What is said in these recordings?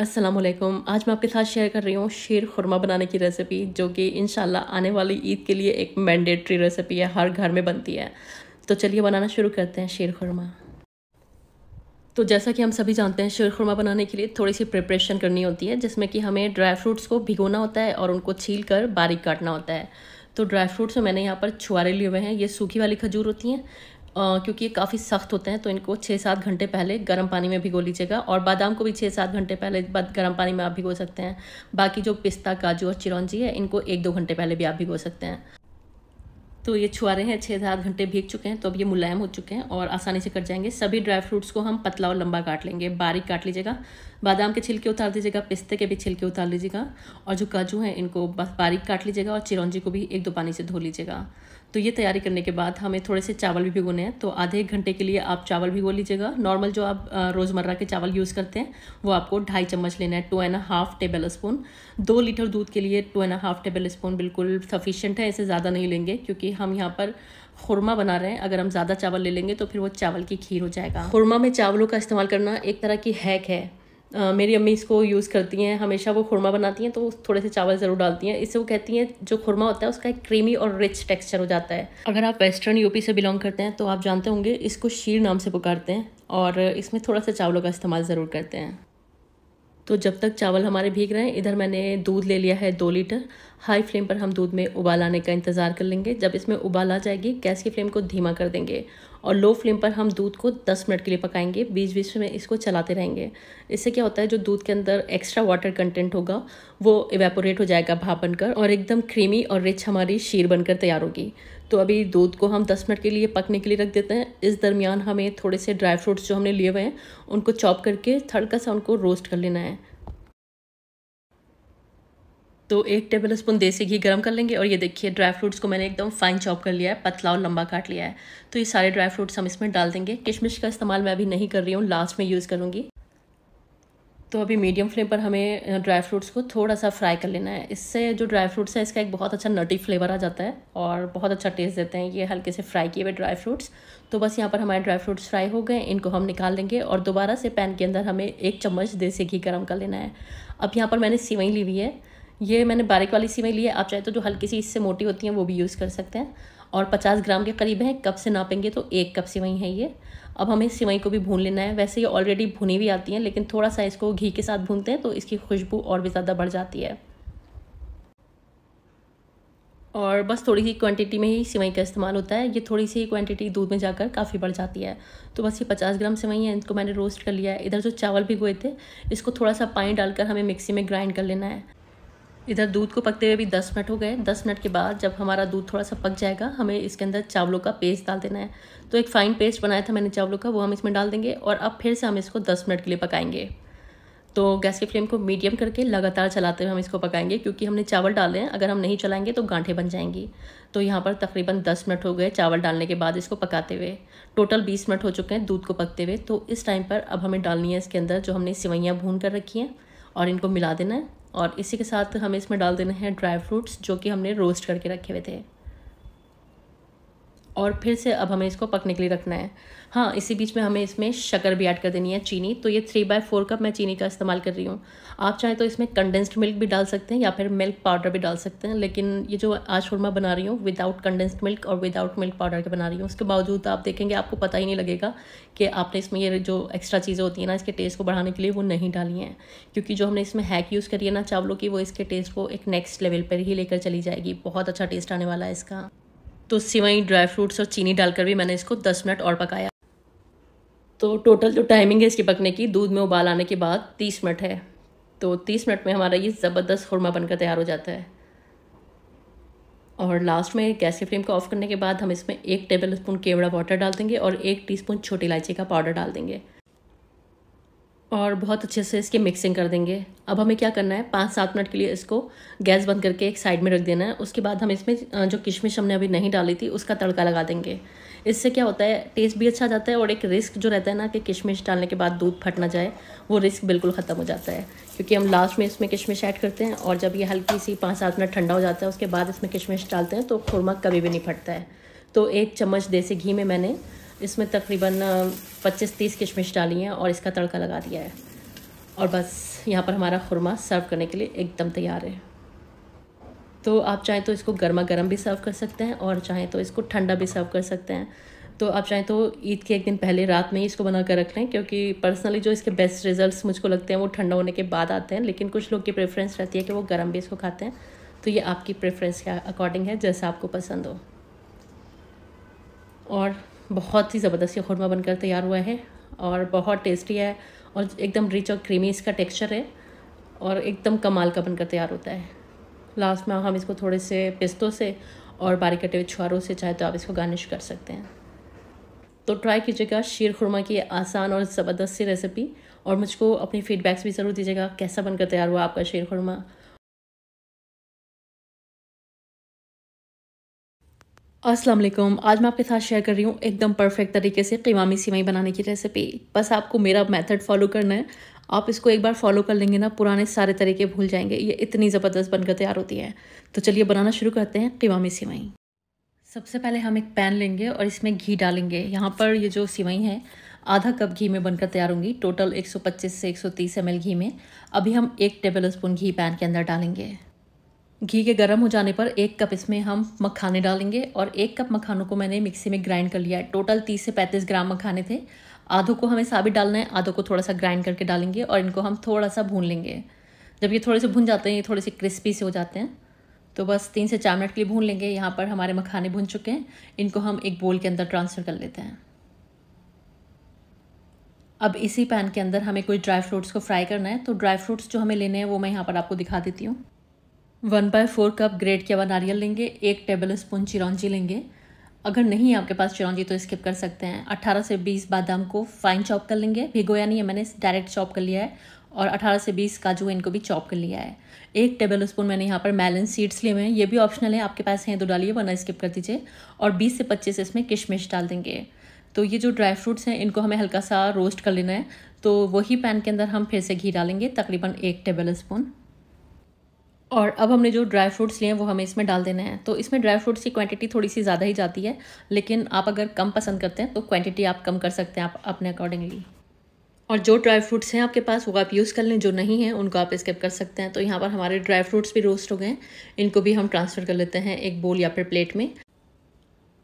असलम आज मैं आपके साथ शेयर कर रही हूँ शेर खुरमा बनाने की रेसिपी जो कि इन आने वाली ईद के लिए एक मैंडेटरी रेसिपी है हर घर में बनती है तो चलिए बनाना शुरू करते हैं शेर खुरमा तो जैसा कि हम सभी जानते हैं शेर खुरमा बनाने के लिए थोड़ी सी प्रिपरेशन करनी होती है जिसमें कि हमें ड्राई फ्रूट्स को भिगोना होता है और उनको छील कर बारीक काटना होता है तो ड्राई फ्रूट्स मैंने यहाँ पर छुआरे लिए हुए हैं ये सूखी वाली खजूर होती हैं क्योंकि ये काफ़ी सख्त होते हैं तो इनको छः सात घंटे पहले गर्म पानी में भिगो लीजिएगा और बादाम को भी छः सात घंटे पहले गर्म पानी में आप भिगो सकते हैं बाकी जो पिस्ता काजू और चिरौंजी है इनको एक दो घंटे पहले भी आप भिगो सकते हैं तो ये छुआरे हैं छः सात घंटे भीग चुके हैं तो अब ये मुलायम हो चुके हैं और आसानी से कट जाएंगे सभी ड्राई फ्रूट्स को हम पतला और लंबा काट लेंगे बारीक काट लीजिएगा बादाम के छिलके उतार दीजिएगा पिस्ते के भी छिलके उतार लीजिएगा और जो काजू हैं इनको बस बारीक काट लीजिएगा और चिरौंजी को भी एक दो पानी से धो लीजिएगा तो ये तैयारी करने के बाद हमें थोड़े से चावल भी भिगोने हैं तो आधे एक घंटे के लिए आप चावल भिगो लीजिएगा नॉर्मल जो आप रोज़मर्रा के चावल यूज़ करते हैं वो आपको ढाई चम्मच लेना है two and half tablespoon दो लीटर दूध के लिए two and half tablespoon बिल्कुल सफिशेंट है इसे ज़्यादा नहीं लेंगे क्योंकि हम यहाँ पर खुरमा बना रहे हैं अगर हम ज़्यादा चावल ले लेंगे तो फिर वो चावल की खीर हो जाएगा खुरमा में चावलों का इस्तेमाल करना एक तरह की हैक है मेरी अम्मी इसको यूज़ करती हैं हमेशा वो खुरमा बनाती हैं तो थोड़े से चावल ज़रूर डालती हैं इससे वो कहती हैं जो खुरमा होता है उसका एक क्रीमी और रिच टेक्सचर हो जाता है अगर आप वेस्टर्न यूपी से बिलोंग करते हैं तो आप जानते होंगे इसको शीर नाम से पुकारते हैं और इसमें थोड़ा सा चावलों का इस्तेमाल ज़रूर करते हैं तो जब तक चावल हमारे भीग रहे हैं इधर मैंने दूध ले लिया है दो लीटर हाई फ्लेम पर हम दूध में उबाल आने का इंतज़ार कर लेंगे जब इसमें उबाल आ जाएगी गैस की फ्लेम को धीमा कर देंगे और लो फ्लेम पर हम दूध को 10 मिनट के लिए पकाएंगे बीच बीच में इसको चलाते रहेंगे इससे क्या होता है जो दूध के अंदर एक्स्ट्रा वाटर कंटेंट होगा वो इवेपोरेट हो जाएगा भाप बनकर और एकदम क्रीमी और रिच हमारी शीर बनकर तैयार होगी तो अभी दूध को हम 10 मिनट के लिए पकने के लिए रख देते हैं इस दरमियान हमें थोड़े से ड्राई फ्रूट्स जो हमने लिए हुए हैं उनको चॉप करके थड़का सा उनको रोस्ट कर लेना है तो एक टेबल स्पून देसी घी गर्म कर लेंगे और ये देखिए ड्राई फ्रूट्स को मैंने एकदम फाइन चॉप कर लिया है पतला और लंबा काट लिया है तो ये सारे ड्राई फ्रूट्स हम इसमें डाल देंगे किशमिश का इस्तेमाल मैं अभी नहीं कर रही हूँ लास्ट में यूज़ करूँगी तो अभी मीडियम फ्लेम पर हमें ड्राई फ्रूट्स को थोड़ा सा फ्राई कर लेना है इससे जो ड्राई फ्रूट्स है इसका एक बहुत अच्छा नटी फ्लेवर आ जाता है और बहुत अच्छा टेस्ट देते हैं ये हल्के से फ्राई किए हुए ड्राई फ्रूट्स तो बस यहाँ पर हमारे ड्राई फ्रूट्स फ्राई हो गए इनको हम निकाल लेंगे और दोबारा से पैन के अंदर हमें एक चम्मच देसी घी गर्म कर लेना है अब यहाँ पर मैंने सिवई ली हुई है ये मैंने बारीक वाली सी ली है आप चाहे तो जो हल्की सी इससे मोटी होती हैं वो भी यूज़ कर सकते हैं और 50 ग्राम के करीब है कप से नापेंगे तो एक कप सिवई है ये अब हमें सिवई को भी भून लेना है वैसे ये ऑलरेडी भुनी हुई आती हैं लेकिन थोड़ा सा इसको घी के साथ भूनते हैं तो इसकी खुशबू और भी ज़्यादा बढ़ जाती है और बस थोड़ी सी क्वांटिटी में ही सिवई का इस्तेमाल होता है ये थोड़ी सी क्वांटिटी दूध में जाकर काफ़ी बढ़ जाती है तो बस ये पचास ग्राम सिवई है इनको मैंने रोस्ट कर लिया है इधर जो चावल भिगोए थे इसको थोड़ा सा पानी डालकर हमें मिक्सी में ग्राइंड कर लेना है इधर दूध को पकते हुए भी 10 मिनट हो गए 10 मिनट के बाद जब हमारा दूध थोड़ा सा पक जाएगा हमें इसके अंदर चावलों का पेस्ट डाल देना है तो एक फ़ाइन पेस्ट बनाया था मैंने चावलों का वो हम इसमें डाल देंगे और अब फिर से हम इसको 10 मिनट के लिए पकाएंगे तो गैस की फ्लेम को मीडियम करके लगातार चलाते हुए हम इसको पकाएंगे क्योंकि हमने चावल डाले हैं अगर हम नहीं चलाएंगे तो गांठे बन जाएंगी तो यहाँ पर तकरीबन दस मिनट हो गए चावल डालने के बाद इसको पकाते हुए टोटल बीस मिनट हो चुके हैं दूध को पकते हुए तो इस टाइम पर अब हमें डालनी है इसके अंदर जो हमने सिवैयाँ भून कर रखी हैं और इनको मिला देना है और इसी के साथ हमें इसमें डाल देने हैं ड्राई फ्रूट्स जो कि हमने रोस्ट करके रखे हुए थे और फिर से अब हमें इसको पकने के लिए रखना है हाँ इसी बीच में हमें इसमें शक्कर भी ऐड कर देनी है चीनी तो ये थ्री बाय फोर कप मैं चीनी का इस्तेमाल कर रही हूँ आप चाहें तो इसमें कंडेंस्ड मिल्क भी डाल सकते हैं या फिर मिल्क पाउडर भी डाल सकते हैं लेकिन ये जो आज शुरमा बना रही हूँ विदाउट कंडेंस्ड मिल्क और विदाउट मिल्क पाउडर के बना रही हूँ उसके बावजूद आप देखेंगे आपको पता ही नहीं लगेगा कि आपने इसमें ये जो एक्स्ट्रा चीज़ें होती हैं ना इसके टेस्ट को बढ़ाने के लिए वो नहीं डाली हैं क्योंकि जो हमने इसमें हैक यूज़ करी है ना चावलों की वो इसके टेस्ट को एक नेक्स्ट लेवल पर ही लेकर चली जाएगी बहुत अच्छा टेस्ट आने वाला है इसका तो सिवाई ड्राई फ्रूट्स और चीनी डालकर भी मैंने इसको दस मिनट और पकाया तो टोटल जो टाइमिंग है इसकी पकने की दूध में उबाल आने के बाद तीस मिनट है तो तीस मिनट में हमारा ये ज़बरदस्त खुरमा बनकर तैयार हो जाता है और लास्ट में गैस की फ्लेम को ऑफ करने के बाद हम इसमें एक टेबल स्पून केवड़ा वाटर डाल देंगे और एक टीस्पून छोटी इलायची का पाउडर डाल देंगे और बहुत अच्छे से इसकी मिक्सिंग कर देंगे अब हमें क्या करना है पाँच सात मिनट के लिए इसको गैस बंद करके एक साइड में रख देना है उसके बाद हम इसमें जो किशमिश हमने अभी नहीं डाली थी उसका तड़का लगा देंगे इससे क्या होता है टेस्ट भी अच्छा जाता है और एक रिस्क जो रहता है ना कि किशमिश डालने के बाद दूध फट ना जाए वो रिस्क बिल्कुल ख़त्म हो जाता है क्योंकि हम लास्ट में इसमें किशमिश ऐड करते हैं और जब ये हल्की सी पाँच सात मिनट ठंडा हो जाता है उसके बाद इसमें किशमिश डालते हैं तो खुरमा कभी भी नहीं फटता है तो एक चम्मच देसी घी में मैंने इसमें तकरीबन 25-30 किशमिश डाली हैं और इसका तड़का लगा दिया है और बस यहाँ पर हमारा खुरमा सर्व करने के लिए एकदम तैयार है तो आप चाहें तो इसको गर्मा गर्म भी सर्व कर सकते हैं और चाहें तो इसको ठंडा भी सर्व कर सकते हैं तो आप चाहें तो ईद के एक दिन पहले रात में ही इसको बना कर रख लें क्योंकि पर्सनली जो इसके बेस्ट रिजल्ट्स मुझको लगते हैं वो ठंडा होने के बाद आते हैं लेकिन कुछ लोग की प्रेफरेंस रहती है कि वो गर्म भी इसको खाते हैं तो ये आपकी प्रेफरेंस के अकॉर्डिंग है जैसा आपको पसंद हो और बहुत ही ज़बरदस्त ये खुरमा बनकर तैयार हुआ है और बहुत टेस्टी है और एकदम रिच और क्रीमी इसका टेक्सचर है और एकदम कमाल का बनकर तैयार होता है लास्ट में हम इसको थोड़े से पिस्तों से और बारीक कटे हुए छुआरों से चाहे तो आप इसको गार्निश कर सकते हैं तो ट्राई कीजिएगा शीर खुरमा की आसान और ज़बरदस्त सी रेसिपी और मुझको अपनी फीडबैक्स भी ज़रूर दीजिएगा कैसा बनकर तैयार हुआ आपका शीर खुरमा अस्सलाम वालेकुम आज मैं आपके साथ शेयर कर रही हूँ एकदम परफेक्ट तरीके से कीमामी सिमाई बनाने की रेसिपी बस आपको मेरा मेथड फॉलो करना है आप इसको एक बार फॉलो कर लेंगे ना पुराने सारे तरीके भूल जाएंगे ये इतनी ज़बरदस्त बनकर तैयार होती है तो चलिए बनाना शुरू करते हैं कीमामी सिमाई सबसे पहले हम एक पैन लेंगे और इसमें घी डालेंगे यहाँ पर ये जो सिवई है आधा कप घी में बनकर तैयार होंगी टोटल 125 से 130 ml घी में अभी हम एक टेबल स्पून घी पैन के अंदर डालेंगे घी के गर्म हो जाने पर एक कप इसमें हम मखाने डालेंगे और एक कप मखानों को मैंने मिक्सी में ग्राइंड कर लिया है टोटल तीस से पैंतीस ग्राम मखाने थे आधों को हमें साबित डालना है आधों को थोड़ा सा ग्राइंड करके डालेंगे और इनको हम थोड़ा सा भून लेंगे जब ये थोड़े से भून जाते हैं ये थोड़े से क्रिस्पी से हो जाते हैं तो बस तीन से चार मिनट के लिए भून लेंगे यहाँ पर हमारे मखाने भून चुके हैं इनको हम एक बोल के अंदर ट्रांसफ़र कर लेते हैं अब इसी पैन के अंदर हमें कुछ ड्राई फ्रूट्स को फ्राई करना है तो ड्राई फ्रूट्स जो हमें लेने हैं वो मैं यहाँ पर आपको दिखा देती हूँ one by four cup grate किया हुआ नारियल लेंगे एक टेबल स्पून चिरौंजी लेंगे अगर नहीं है आपके पास चिरौंजी तो स्किप कर सकते हैं 18 से 20 बादाम को फाइन चॉप कर लेंगे भिगोया नहीं है मैंने डायरेक्ट चॉप कर लिया है और 18 से 20 काजू इनको भी चॉप कर लिया है एक टेबल स्पून मैंने यहाँ पर मेलन सीड्स लिए हुए हैं ये भी ऑप्शनल है आपके पास हैं तो डालिए वरना स्किप कर दीजिए और बीस से पच्चीस इसमें किशमिश डाल देंगे तो ये जो ड्राई फ्रूट्स हैं इनको हमें हल्का सा रोस्ट कर लेना है तो वही पैन के अंदर हम फिर से घी डालेंगे तकरीबन एक टेबल स्पून और अब हमने जो ड्राई फ्रूट्स लिए हैं वो हमें इसमें डाल देना है तो इसमें ड्राई फ्रूट्स की क्वांटिटी थोड़ी सी ज़्यादा ही जाती है लेकिन आप अगर कम पसंद करते हैं तो क्वांटिटी आप कम कर सकते हैं आप अपने अकॉर्डिंगली और जो ड्राई फ्रूट्स हैं आपके पास वो आप यूज़ कर लें जो नहीं है उनको आप स्किप कर सकते हैं तो यहाँ पर हमारे ड्राई फ्रूट्स भी रोस्ट हो गए हैं इनको भी हम ट्रांसफ़र कर लेते हैं एक बोल या फिर प्लेट में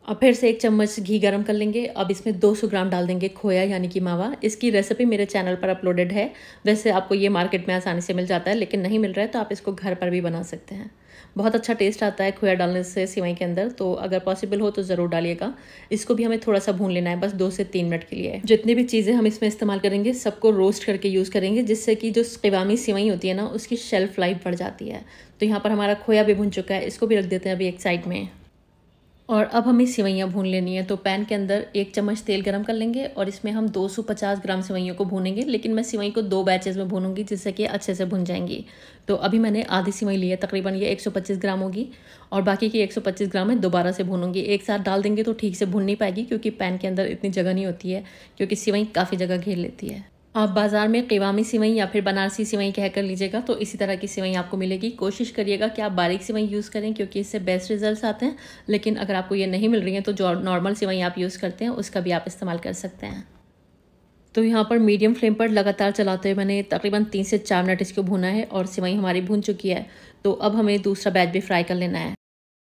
अब फिर से एक चम्मच घी गरम कर लेंगे अब इसमें 200 ग्राम डाल देंगे खोया यानी कि मावा इसकी रेसिपी मेरे चैनल पर अपलोडेड है वैसे आपको ये मार्केट में आसानी से मिल जाता है लेकिन नहीं मिल रहा है तो आप इसको घर पर भी बना सकते हैं बहुत अच्छा टेस्ट आता है खोया डालने से सिवई के अंदर तो अगर पॉसिबल हो तो ज़रूर डालिएगा इसको भी हमें थोड़ा सा भून लेना है बस दो से तीन मिनट के लिए जितनी भी चीज़ें हम इसमें इस्तेमाल करेंगे सबको रोस्ट करके यूज़ करेंगे जिससे कि जो क़वामी सिवई होती है ना उसकी शेल्फ़ लाइफ बढ़ जाती है तो यहाँ पर हमारा खोया भी भुन चुका है इसको भी रख देते हैं अभी एक साइड में और अब हमें सेवैयाँ भून लेनी है तो पैन के अंदर एक चम्मच तेल गरम कर लेंगे और इसमें हम 250 ग्राम सेवैयों को भूनेंगे लेकिन मैं सिवई को दो बैचेस में भूनूंगी जिससे कि अच्छे से भुन जाएंगी तो अभी मैंने आधी सिवई ली है तकरीबन ये 125 ग्राम होगी और बाकी की 125 ग्राम मैं दोबारा से भूनूंगी एक साथ डाल देंगे तो ठीक से भून नहीं पाएगी क्योंकि पैन के अंदर इतनी जगह नहीं होती है क्योंकि सिवई काफ़ी जगह घेर लेती है आप बाज़ार में क़वामी सिवई या फिर बनारसी सिवई कह कर लीजिएगा तो इसी तरह की सिवई आपको मिलेगी कोशिश करिएगा कि आप बारीक सिवई यूज़ करें क्योंकि इससे बेस्ट रिजल्ट्स आते हैं लेकिन अगर आपको ये नहीं मिल रही हैं तो जो नॉर्मल सिवई आप यूज़ करते हैं उसका भी आप इस्तेमाल कर सकते हैं तो यहाँ पर मीडियम फ्लेम पर लगातार चलाते हुए मैंने तकरीबन तीन से चार मिनट इसको भुना है और सिवई हमारी भुन चुकी है तो अब हमें दूसरा बैच भी फ्राई कर लेना है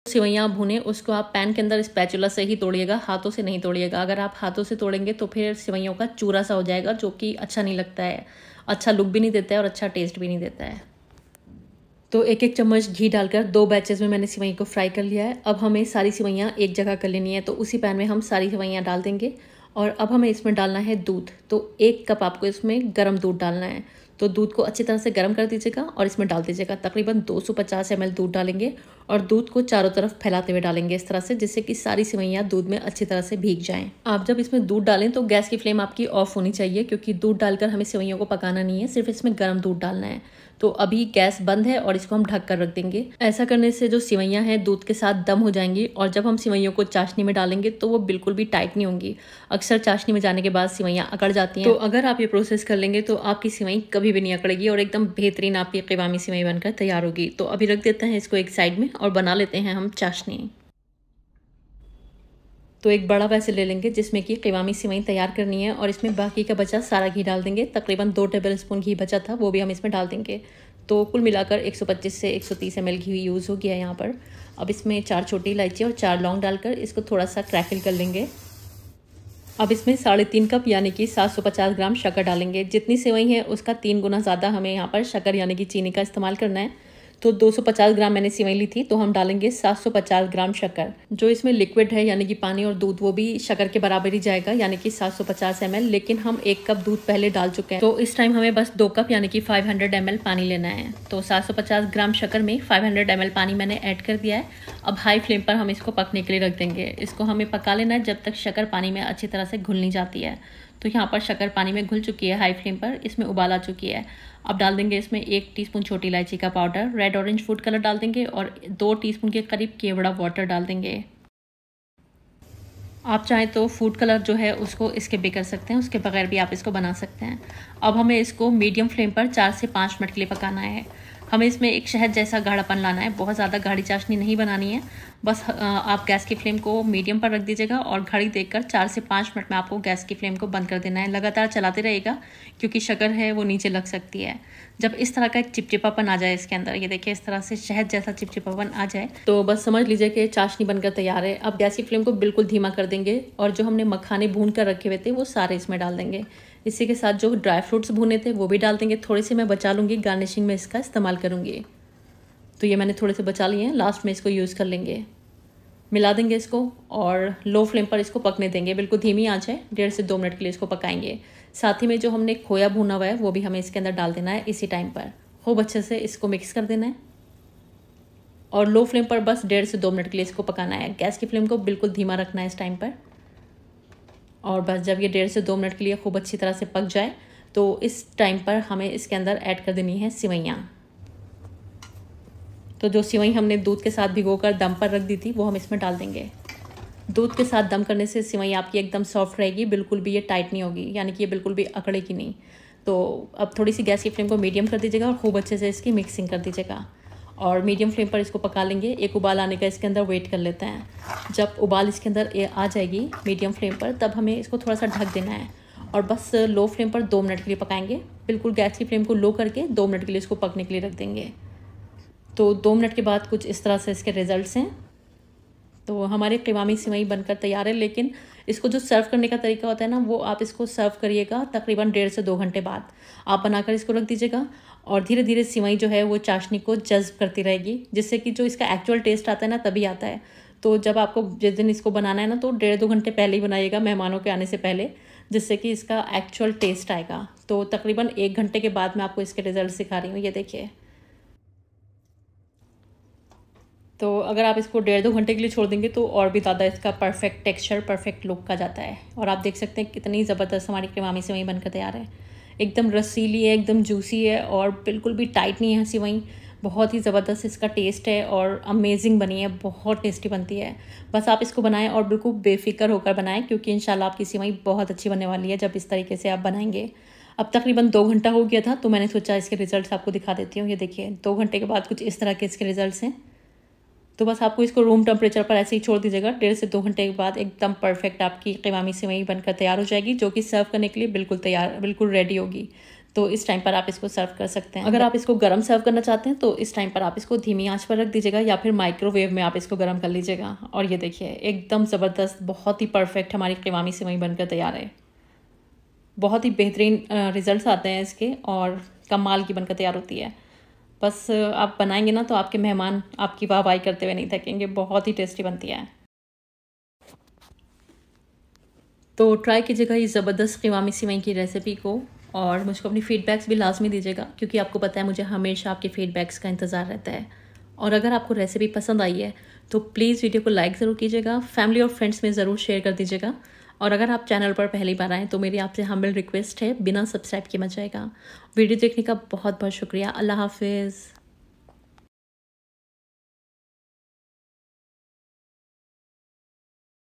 सिवैयाँ भुने उसको आप पैन के अंदर स्पैचुला से ही तोड़िएगा हाथों से नहीं तोड़िएगा अगर आप हाथों से तोड़ेंगे तो फिर सिवैयों का चूरा सा हो जाएगा जो कि अच्छा नहीं लगता है अच्छा लुक भी नहीं देता है और अच्छा टेस्ट भी नहीं देता है तो एक एक चम्मच घी डालकर दो बैचेस में मैंने सिवैया को फ्राई कर लिया है अब हमें सारी सिवैयाँ एक जगह कर लेनी है तो उसी पैन में हम सारी सिवैयाँ डाल देंगे और अब हमें इसमें डालना है दूध तो एक कप आपको इसमें गर्म दूध डालना है तो दूध को अच्छी तरह से गर्म कर दीजिएगा और इसमें डाल दीजिएगा तकरीबन 250 सौ दूध डालेंगे और दूध को चारों तरफ फैलाते हुए डालेंगे इस तरह से जिससे कि सारी सिवैयाँ दूध में अच्छी तरह से भीग जाएँ आप जब इसमें दूध डालें तो गैस की फ्लेम आपकी ऑफ होनी चाहिए क्योंकि दूध डालकर हमें सिवैयों को पकाना नहीं है सिर्फ इसमें गर्म दूध डालना है तो अभी गैस बंद है और इसको हम ढक कर रख देंगे ऐसा करने से जो सिवैयाँ हैं दूध के साथ दम हो जाएंगी और जब हम सिवैयों को चाशनी में डालेंगे तो वो बिल्कुल भी टाइट नहीं होंगी अक्सर चाशनी में जाने के बाद सिवैयाँ अकड़ जाती हैं तो अगर आप ये प्रोसेस कर लेंगे तो आपकी सिवई कभी भी नहीं अकड़ेगी और एकदम बेहतरीन आपकी कवामी सिवई बनकर तैयार होगी तो अभी रख देते हैं इसको एक साइड में और बना लेते हैं हम चाशनी तो एक बड़ा वैसे ले लेंगे जिसमें कि कीवामी सिवई तैयार करनी है और इसमें बाकी का बचा सारा घी डाल देंगे तकरीबन दो टेबल स्पून घी बचा था वो भी हम इसमें डाल देंगे तो कुल मिलाकर 125 से 130 सौ घी यूज़ हो गया है यहाँ पर अब इसमें चार छोटी इलायची और चार लौंग डालकर इसको थोड़ा सा क्रैकल कर लेंगे अब इसमें साढ़े तीन कप यानी कि 750 ग्राम शक्कर डालेंगे जितनी सेवई है उसका तीन गुना ज़्यादा हमें यहाँ पर शक्कर यानी कि चीनी का इस्तेमाल करना है तो 250 ग्राम मैंने सिवाई ली थी तो हम डालेंगे 750 ग्राम शक्कर जो इसमें लिक्विड है यानी कि पानी और दूध वो भी शक्कर के बराबर ही जाएगा यानी कि 750 सौ लेकिन हम एक कप दूध पहले डाल चुके हैं तो इस टाइम हमें बस दो कप यानी कि 500 हंड्रेड पानी लेना है तो 750 ग्राम शक्कर में 500 हंड्रेड पानी मैंने ऐड कर दिया है अब हाई फ्लेम पर हम इसको पकने के लिए रख देंगे इसको हमें पका लेना है जब तक शक्कर पानी में अच्छी तरह से घुल नहीं जाती है तो यहाँ पर शक्कर पानी में घुल चुकी है हाई फ्लेम पर इसमें उबाल आ चुकी है अब डाल देंगे इसमें एक टीस्पून छोटी इलायची का powder red orange food colour डाल देंगे और दो टीस्पून के करीब केवड़ा वाटर डाल देंगे आप चाहें तो फूड कलर जो है उसको इसके भी कर सकते हैं उसके बगैर भी आप इसको बना सकते हैं अब हमें इसको मीडियम फ्लेम पर चार से पाँच मिनट के लिए पकाना है हमें इसमें एक शहद जैसा गाढ़ापन लाना है बहुत ज़्यादा गाढ़ी चाशनी नहीं बनानी है बस आप गैस की फ्लेम को मीडियम पर रख दीजिएगा और घड़ी देखकर चार से पाँच मिनट में आपको गैस की फ्लेम को बंद कर देना है लगातार चलाते रहेगा क्योंकि शकर है वो नीचे लग सकती है जब इस तरह का एक चिपचिपापन आ जाए इसके अंदर ये देखिए इस तरह से शहद जैसा चिपचिपापन आ जाए तो बस समझ लीजिए कि चाशनी बनकर तैयार है अब गैस की फ्लेम को बिल्कुल धीमा कर देंगे और जो हमने मखाने भून कर रखे हुए थे वो सारे इसमें डाल देंगे इसी के साथ जो ड्राई फ्रूट्स भुने थे वो भी डाल देंगे थोड़े से मैं बचा लूँगी गार्निशिंग में इसका इस्तेमाल करूँगी तो ये मैंने थोड़े से बचा लिए हैं लास्ट में इसको यूज़ कर लेंगे मिला देंगे इसको और लो फ्लेम पर इसको पकने देंगे बिल्कुल धीमी आँच है डेढ़ से दो मिनट के लिए इसको पकाएंगे साथ ही में जो हमने खोया भुना हुआ है वो भी हमें इसके अंदर डाल देना है इसी टाइम पर खूब अच्छे से इसको मिक्स कर देना है और लो फ्लेम पर बस डेढ़ से दो मिनट के लिए इसको पकाना है गैस की फ्लेम को बिल्कुल धीमा रखना है इस टाइम पर और बस जब ये डेढ़ से दो मिनट के लिए खूब अच्छी तरह से पक जाए तो इस टाइम पर हमें इसके अंदर ऐड कर देनी है सिवैयाँ तो जो सिवई हमने दूध के साथ भिगो कर दम पर रख दी थी वो हम इसमें डाल देंगे दूध के साथ दम करने से सिवई आपकी एकदम सॉफ्ट रहेगी बिल्कुल भी ये टाइट नहीं होगी यानी कि ये बिल्कुल भी अकड़ेगी नहीं तो अब थोड़ी सी गैस की फ्लेम को मीडियम कर दीजिएगा और खूब अच्छे से इसकी मिक्सिंग कर दीजिएगा और मीडियम फ्लेम पर इसको पका लेंगे एक उबाल आने का इसके अंदर वेट कर लेते हैं जब उबाल इसके अंदर आ जाएगी मीडियम फ्लेम पर तब हमें इसको थोड़ा सा ढक देना है और बस लो फ्लेम पर दो मिनट के लिए पकाएंगे बिल्कुल गैस की फ्लेम को लो करके दो मिनट के लिए इसको पकने के लिए रख देंगे तो दो मिनट के बाद कुछ इस तरह से इसके रिज़ल्ट हैं तो हमारे टिमामी सिवई बनकर तैयार है लेकिन इसको जो सर्व करने का तरीका होता है ना वो आप इसको सर्व करिएगा तकरीबन डेढ़ से दो घंटे बाद आप बनाकर इसको रख दीजिएगा और धीरे धीरे सिवई जो है वो चाशनी को जज्ब करती रहेगी जिससे कि जो इसका एक्चुअल टेस्ट आता है ना तभी आता है तो जब आपको जिस दिन इसको बनाना है ना तो डेढ़ दो घंटे पहले ही बनाइएगा मेहमानों के आने से पहले जिससे कि इसका एक्चुअल टेस्ट आएगा तो तकरीबन एक घंटे के बाद मैं आपको इसके रिज़ल्ट सिखा रही हूँ ये देखिए तो अगर आप इसको डेढ़ दो घंटे के लिए छोड़ देंगे तो और भी ज़्यादा इसका परफेक्ट टेक्स्चर परफेक्ट लुक का जाता है और आप देख सकते हैं कितनी ज़बरदस्त हमारी मामी से वहीं बनकर तैयार है एकदम रसीली है एकदम जूसी है और बिल्कुल भी टाइट नहीं है सिवई बहुत ही ज़बरदस्त इसका टेस्ट है और अमेजिंग बनी है बहुत टेस्टी बनती है बस आप इसको बनाएं और बिल्कुल बेफिक्र होकर बनाएं क्योंकि इन आपकी सिवई बहुत अच्छी बनने वाली है जब इस तरीके से आप बनाएंगे अब तकरीबन दो घंटा हो गया था तो मैंने सोचा इसके रिज़ल्ट आपको दिखा देती हूँ ये देखिए दो घंटे के बाद कुछ इस तरह के इसके रिज़ल्ट हैं तो बस आपको इसको रूम टेम्परेचर पर ऐसे ही छोड़ दीजिएगा डेढ़ से दो घंटे के बाद एकदम परफेक्ट आपकी कमामी सेवई बनकर तैयार हो जाएगी जो कि सर्व करने के लिए बिल्कुल तैयार बिल्कुल रेडी होगी तो इस टाइम पर आप इसको सर्व कर सकते हैं अगर आप इसको गर्म सर्व करना चाहते हैं तो इस टाइम पर आप इसको धीमी आंच पर रख दीजिएगा या फिर माइक्रोवेव में आप इसको गर्म कर लीजिएगा और ये देखिए एकदम ज़बरदस्त बहुत ही परफेक्ट हमारी कमामी सेवई बनकर तैयार है बहुत ही बेहतरीन रिज़ल्ट आते हैं इसके और कमाल की बनकर तैयार होती है बस आप बनाएंगे ना तो आपके मेहमान आपकी वाहवाही करते हुए नहीं थकेंगे बहुत ही टेस्टी बनती है तो ट्राई कीजिएगा इस ज़बरदस्त क़वामी सिवई की रेसिपी को और मुझको अपनी फ़ीडबैक्स भी लाजमी दीजिएगा क्योंकि आपको पता है मुझे हमेशा आपके फ़ीडबैक्स का इंतज़ार रहता है और अगर आपको रेसिपी पसंद आई है तो प्लीज़ वीडियो को लाइक ज़रूर कीजिएगा फैमिली और फ्रेंड्स में ज़रूर शेयर कर दीजिएगा और अगर आप चैनल पर पहली बार आएँ तो मेरी आपसे हम्बल रिक्वेस्ट है बिना सब्सक्राइब किया जाएगा वीडियो देखने का बहुत बहुत शुक्रिया अल्लाह हाफिज़